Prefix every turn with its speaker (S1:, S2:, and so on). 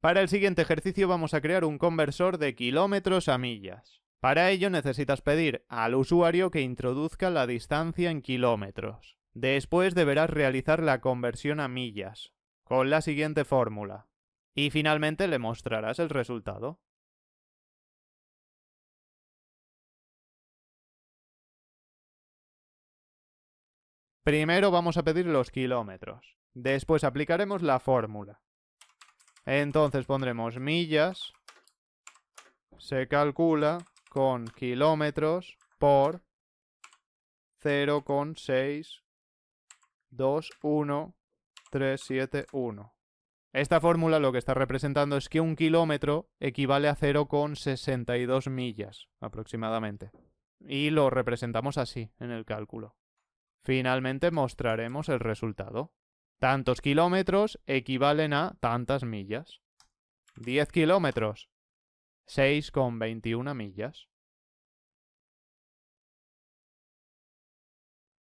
S1: Para el siguiente ejercicio vamos a crear un conversor de kilómetros a millas. Para ello necesitas pedir al usuario que introduzca la distancia en kilómetros. Después deberás realizar la conversión a millas, con la siguiente fórmula. Y finalmente le mostrarás el resultado. Primero vamos a pedir los kilómetros. Después aplicaremos la fórmula. Entonces pondremos millas. Se calcula con kilómetros por 0,621371. Esta fórmula lo que está representando es que un kilómetro equivale a 0,62 millas aproximadamente. Y lo representamos así en el cálculo. Finalmente mostraremos el resultado. Tantos kilómetros equivalen a tantas millas. 10 kilómetros, 6,21 millas.